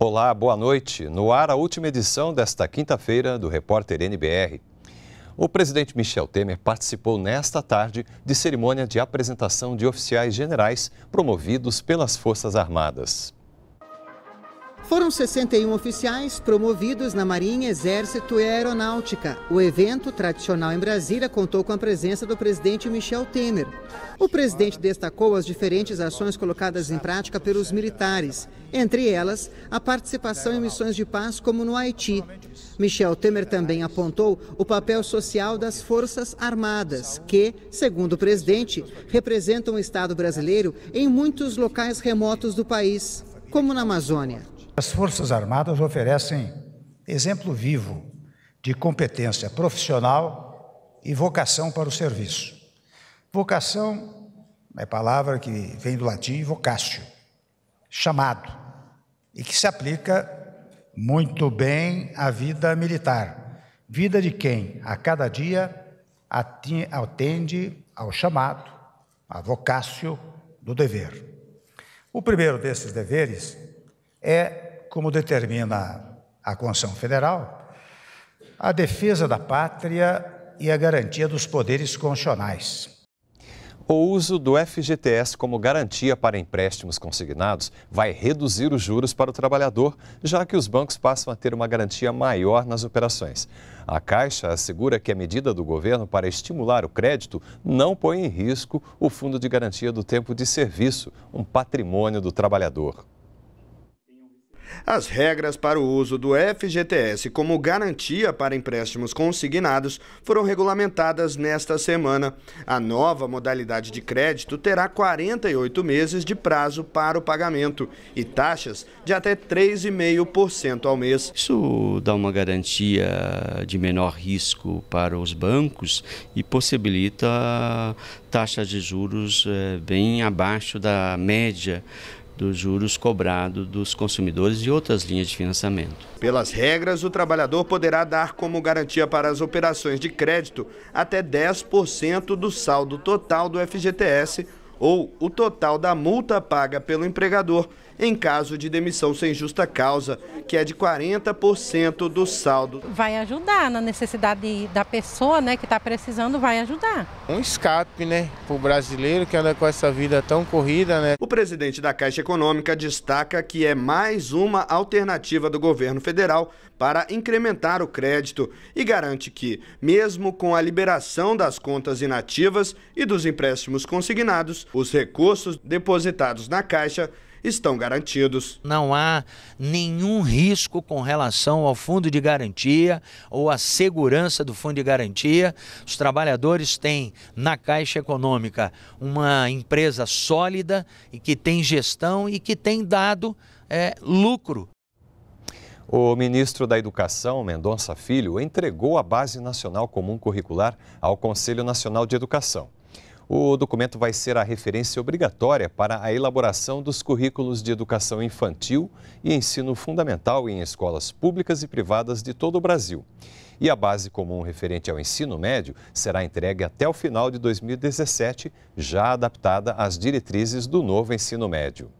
Olá, boa noite. No ar, a última edição desta quinta-feira do Repórter NBR. O presidente Michel Temer participou nesta tarde de cerimônia de apresentação de oficiais generais promovidos pelas Forças Armadas. Foram 61 oficiais promovidos na Marinha, Exército e Aeronáutica. O evento, tradicional em Brasília, contou com a presença do presidente Michel Temer. O presidente destacou as diferentes ações colocadas em prática pelos militares, entre elas a participação em missões de paz, como no Haiti. Michel Temer também apontou o papel social das Forças Armadas, que, segundo o presidente, representam o Estado brasileiro em muitos locais remotos do país, como na Amazônia. As Forças Armadas oferecem exemplo vivo de competência profissional e vocação para o serviço. Vocação é palavra que vem do latim vocatio, chamado, e que se aplica muito bem à vida militar, vida de quem a cada dia atende ao chamado, a vocatio do dever. O primeiro desses deveres é como determina a Constituição Federal, a defesa da pátria e a garantia dos poderes constitucionais. O uso do FGTS como garantia para empréstimos consignados vai reduzir os juros para o trabalhador, já que os bancos passam a ter uma garantia maior nas operações. A Caixa assegura que a medida do governo para estimular o crédito não põe em risco o Fundo de Garantia do Tempo de Serviço, um patrimônio do trabalhador. As regras para o uso do FGTS como garantia para empréstimos consignados foram regulamentadas nesta semana. A nova modalidade de crédito terá 48 meses de prazo para o pagamento e taxas de até 3,5% ao mês. Isso dá uma garantia de menor risco para os bancos e possibilita taxas de juros eh, bem abaixo da média dos juros cobrados dos consumidores e outras linhas de financiamento. Pelas regras, o trabalhador poderá dar como garantia para as operações de crédito até 10% do saldo total do FGTS ou o total da multa paga pelo empregador em caso de demissão sem justa causa, que é de 40% do saldo. Vai ajudar na necessidade da pessoa né, que está precisando, vai ajudar. Um escape né, para o brasileiro que anda com essa vida tão corrida. Né? O presidente da Caixa Econômica destaca que é mais uma alternativa do governo federal para incrementar o crédito e garante que, mesmo com a liberação das contas inativas e dos empréstimos consignados, os recursos depositados na Caixa estão garantidos. Não há nenhum risco com relação ao fundo de garantia ou à segurança do fundo de garantia. Os trabalhadores têm na Caixa Econômica uma empresa sólida e que tem gestão e que tem dado é, lucro. O ministro da Educação, Mendonça Filho, entregou a Base Nacional Comum Curricular ao Conselho Nacional de Educação. O documento vai ser a referência obrigatória para a elaboração dos currículos de educação infantil e ensino fundamental em escolas públicas e privadas de todo o Brasil. E a base comum referente ao ensino médio será entregue até o final de 2017, já adaptada às diretrizes do novo ensino médio.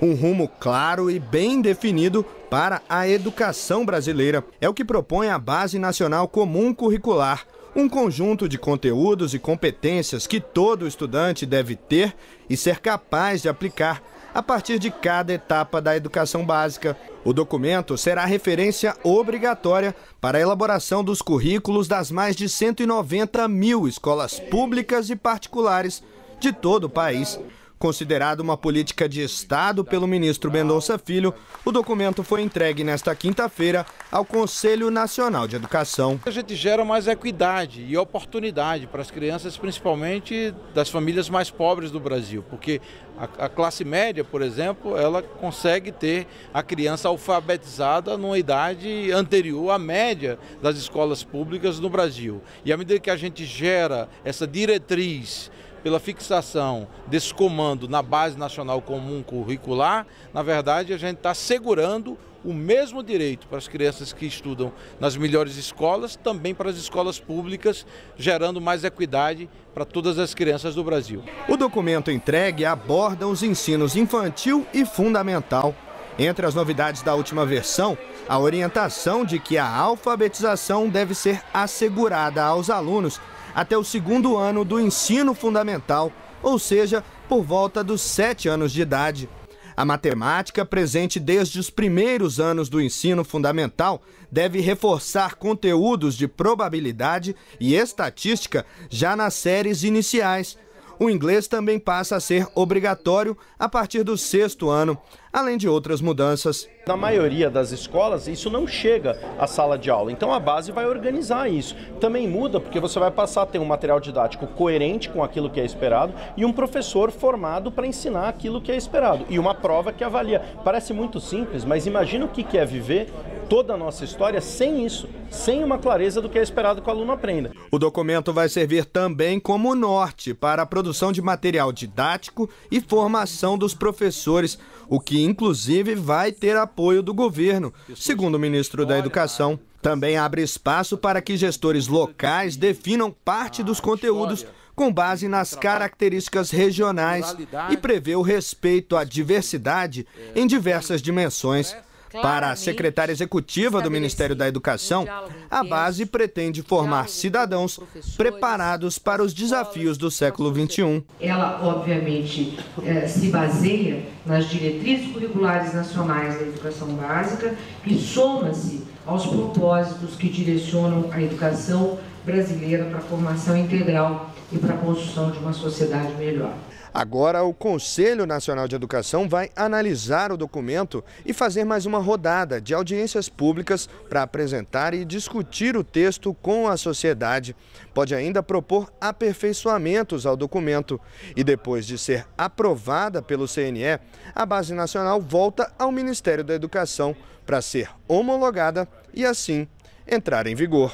Um rumo claro e bem definido para a educação brasileira é o que propõe a Base Nacional Comum Curricular, um conjunto de conteúdos e competências que todo estudante deve ter e ser capaz de aplicar a partir de cada etapa da educação básica. O documento será referência obrigatória para a elaboração dos currículos das mais de 190 mil escolas públicas e particulares de todo o país. Considerado uma política de Estado pelo ministro Mendonça Filho, o documento foi entregue nesta quinta-feira ao Conselho Nacional de Educação. A gente gera mais equidade e oportunidade para as crianças, principalmente das famílias mais pobres do Brasil, porque a, classe média, por exemplo, ela consegue ter a criança alfabetizada numa idade anterior à média das escolas públicas no Brasil. E à medida que a gente gera essa diretriz pela fixação desse comando na Base Nacional Comum Curricular, na verdade a gente está segurando o mesmo direito para as crianças que estudam nas melhores escolas, também para as escolas públicas, gerando mais equidade para todas as crianças do Brasil. O documento entregue aborda os ensinos infantil e fundamental. Entre as novidades da última versão, a orientação de que a alfabetização deve ser assegurada aos alunos até o segundo ano do ensino fundamental, ou seja, por volta dos sete anos de idade. A matemática, presente desde os primeiros anos do ensino fundamental, deve reforçar conteúdos de probabilidade e estatística já nas séries iniciais. O inglês também passa a ser obrigatório a partir do sexto ano além de outras mudanças. Na maioria das escolas, isso não chega à sala de aula, então a base vai organizar isso. Também muda porque você vai passar a ter um material didático coerente com aquilo que é esperado e um professor formado para ensinar aquilo que é esperado e uma prova que avalia. Parece muito simples, mas imagina o que é viver toda a nossa história sem isso, sem uma clareza do que é esperado que o aluno aprenda. O documento vai servir também como norte para a produção de material didático e formação dos professores, o que inclusive vai ter apoio do governo, segundo o ministro da Educação. Também abre espaço para que gestores locais definam parte dos conteúdos com base nas características regionais e prevê o respeito à diversidade é. em diversas dimensões. Para a secretária executiva do Ministério da Educação, a base pretende formar cidadãos preparados para os desafios do século XXI. Ela, obviamente, eh, se baseia nas diretrizes curriculares nacionais da educação básica e soma-se aos propósitos que direcionam a educação brasileira para a formação integral e para a construção de uma sociedade melhor. Agora, o Conselho Nacional de Educação vai analisar o documento e fazer mais uma rodada de audiências públicas para apresentar e discutir o texto com a sociedade. Pode ainda propor aperfeiçoamentos ao documento. E depois de ser aprovada pelo CNE, a Base Nacional volta ao Ministério da Educação para ser homologada e, assim, entrar em vigor.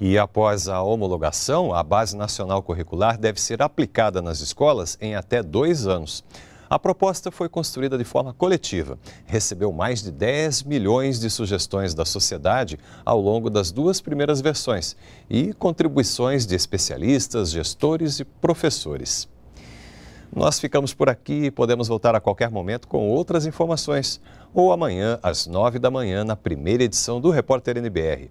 E após a homologação, a Base Nacional Curricular deve ser aplicada nas escolas em até dois anos. A proposta foi construída de forma coletiva, recebeu mais de 10 milhões de sugestões da sociedade ao longo das duas primeiras versões e contribuições de especialistas, gestores e professores. Nós ficamos por aqui e podemos voltar a qualquer momento com outras informações ou amanhã às 9 da manhã na primeira edição do Repórter NBR.